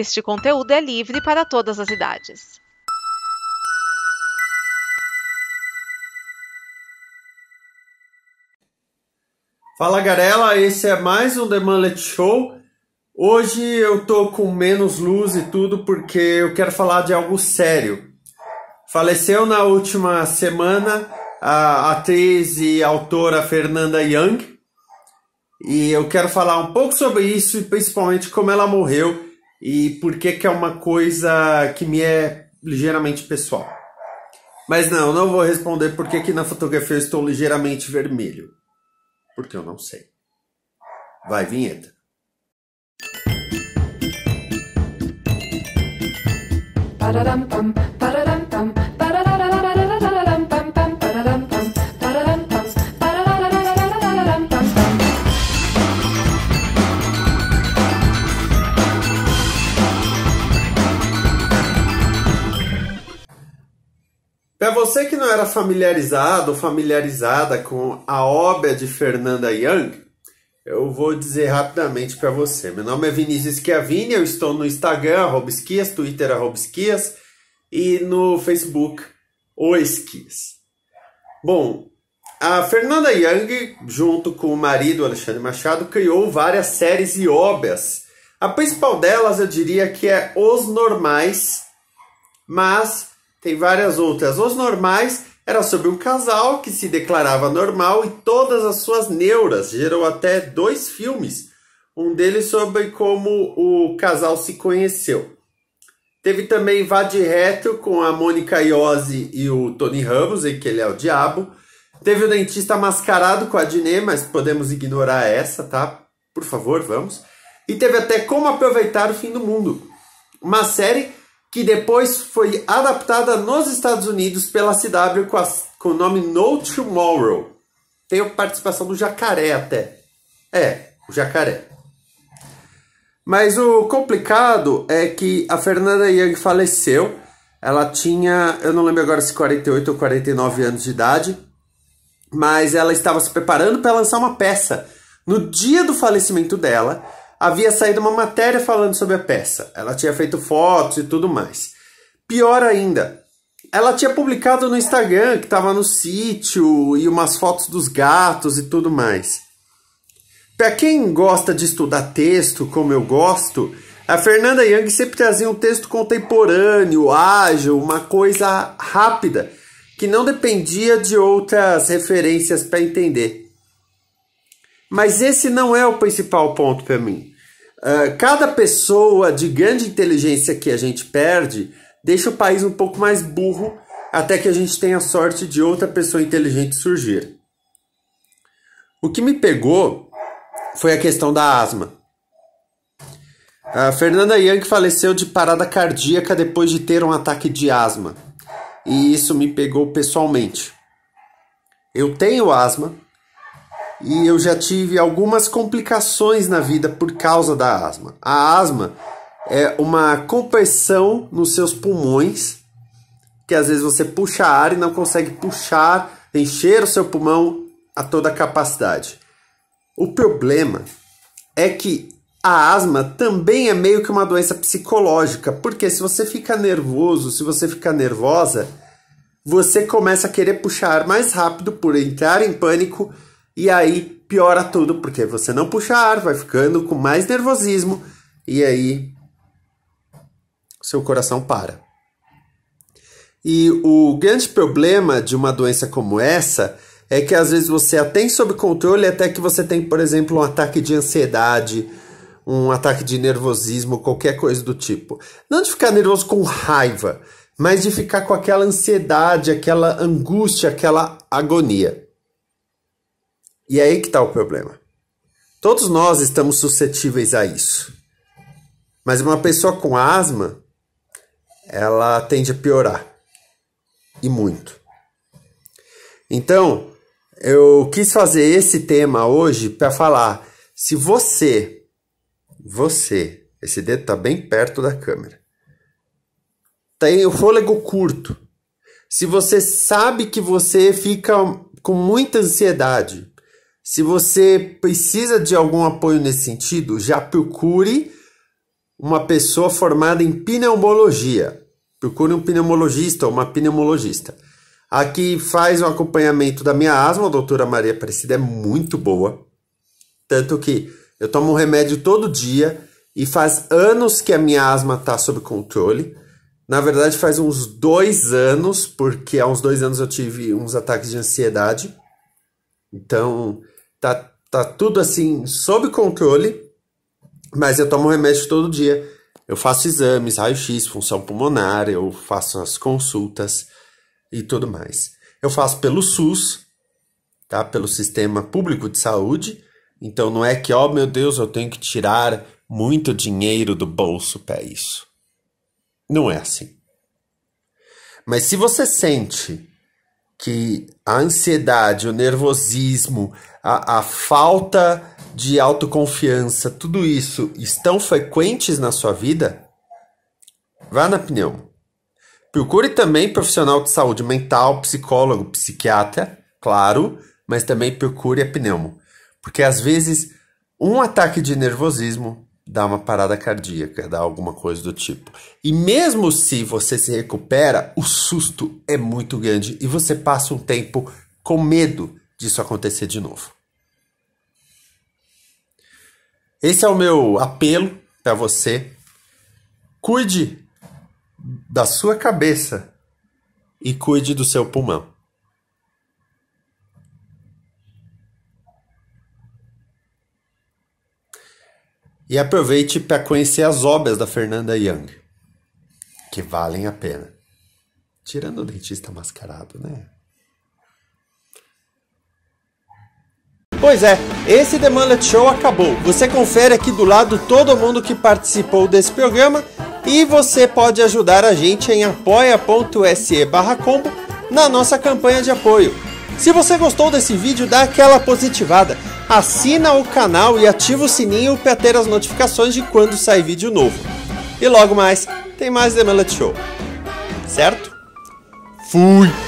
Este conteúdo é livre para todas as idades. Fala Garela, esse é mais um The Mullet Show. Hoje eu tô com menos luz e tudo porque eu quero falar de algo sério. Faleceu na última semana a atriz e autora Fernanda Young e eu quero falar um pouco sobre isso e principalmente como ela morreu e por que, que é uma coisa que me é ligeiramente pessoal. Mas não, não vou responder por que, que na fotografia eu estou ligeiramente vermelho. Porque eu não sei. Vai, vinheta. ba Para você que não era familiarizado ou familiarizada com a obra de Fernanda Young, eu vou dizer rapidamente para você. Meu nome é Vinícius Schiavini, eu estou no Instagram, arroba esquias, Twitter, arroba esquias, e no Facebook, o Esquias. Bom, a Fernanda Young, junto com o marido Alexandre Machado, criou várias séries e obras. A principal delas, eu diria que é Os Normais, mas tem várias outras. Os normais era sobre um casal que se declarava normal e todas as suas neuras. Gerou até dois filmes. Um deles sobre como o casal se conheceu. Teve também Vá de Reto com a Mônica Iose e o Tony Ramos, em que ele é o diabo. Teve o Dentista Mascarado com a Diné, mas podemos ignorar essa, tá? Por favor, vamos. E teve até Como Aproveitar o Fim do Mundo. Uma série que depois foi adaptada nos Estados Unidos pela CW com, a, com o nome No Tomorrow. Tem a participação do jacaré até. É, o jacaré. Mas o complicado é que a Fernanda Young faleceu. Ela tinha, eu não lembro agora se 48 ou 49 anos de idade, mas ela estava se preparando para lançar uma peça. No dia do falecimento dela, havia saído uma matéria falando sobre a peça. Ela tinha feito fotos e tudo mais. Pior ainda, ela tinha publicado no Instagram que estava no sítio e umas fotos dos gatos e tudo mais. Para quem gosta de estudar texto, como eu gosto, a Fernanda Young sempre trazia um texto contemporâneo, ágil, uma coisa rápida, que não dependia de outras referências para entender. Mas esse não é o principal ponto para mim. Uh, cada pessoa de grande inteligência que a gente perde deixa o país um pouco mais burro até que a gente tenha a sorte de outra pessoa inteligente surgir. O que me pegou foi a questão da asma. A Fernanda Young faleceu de parada cardíaca depois de ter um ataque de asma. E isso me pegou pessoalmente. Eu tenho asma, e eu já tive algumas complicações na vida por causa da asma. A asma é uma compressão nos seus pulmões, que às vezes você puxa ar e não consegue puxar, encher o seu pulmão a toda a capacidade. O problema é que a asma também é meio que uma doença psicológica, porque se você fica nervoso, se você fica nervosa, você começa a querer puxar mais rápido por entrar em pânico e aí piora tudo, porque você não puxa ar, vai ficando com mais nervosismo e aí seu coração para. E o grande problema de uma doença como essa é que às vezes você a tem sob controle até que você tem, por exemplo, um ataque de ansiedade, um ataque de nervosismo, qualquer coisa do tipo. Não de ficar nervoso com raiva, mas de ficar com aquela ansiedade, aquela angústia, aquela agonia. E é aí que está o problema. Todos nós estamos suscetíveis a isso. Mas uma pessoa com asma, ela tende a piorar. E muito. Então, eu quis fazer esse tema hoje para falar se você, você, esse dedo está bem perto da câmera, tem o fôlego curto. Se você sabe que você fica com muita ansiedade, se você precisa de algum apoio nesse sentido, já procure uma pessoa formada em pneumologia. Procure um pneumologista ou uma pneumologista. A que faz o acompanhamento da minha asma, a doutora Maria Aparecida, é muito boa. Tanto que eu tomo um remédio todo dia e faz anos que a minha asma está sob controle. Na verdade, faz uns dois anos, porque há uns dois anos eu tive uns ataques de ansiedade. Então, Tá, tá tudo assim sob controle, mas eu tomo remédio todo dia. Eu faço exames, raio-x, função pulmonar, eu faço as consultas e tudo mais. Eu faço pelo SUS, tá? Pelo Sistema Público de Saúde. Então não é que, ó oh, meu Deus, eu tenho que tirar muito dinheiro do bolso para isso. Não é assim. Mas se você sente que a ansiedade, o nervosismo, a, a falta de autoconfiança, tudo isso estão frequentes na sua vida, vá na pneu. Procure também profissional de saúde mental, psicólogo, psiquiatra, claro, mas também procure a pneumo. Porque às vezes um ataque de nervosismo, dá uma parada cardíaca, dá alguma coisa do tipo. E mesmo se você se recupera, o susto é muito grande e você passa um tempo com medo disso acontecer de novo. Esse é o meu apelo para você. Cuide da sua cabeça e cuide do seu pulmão. e aproveite para conhecer as obras da Fernanda Young, que valem a pena. Tirando o dentista mascarado, né? Pois é, esse The Mullet Show acabou. Você confere aqui do lado todo mundo que participou desse programa e você pode ajudar a gente em apoia.se combo na nossa campanha de apoio. Se você gostou desse vídeo, dá aquela positivada assina o canal e ativa o sininho para ter as notificações de quando sai vídeo novo. E logo mais, tem mais The Mullet Show. Certo? Fui!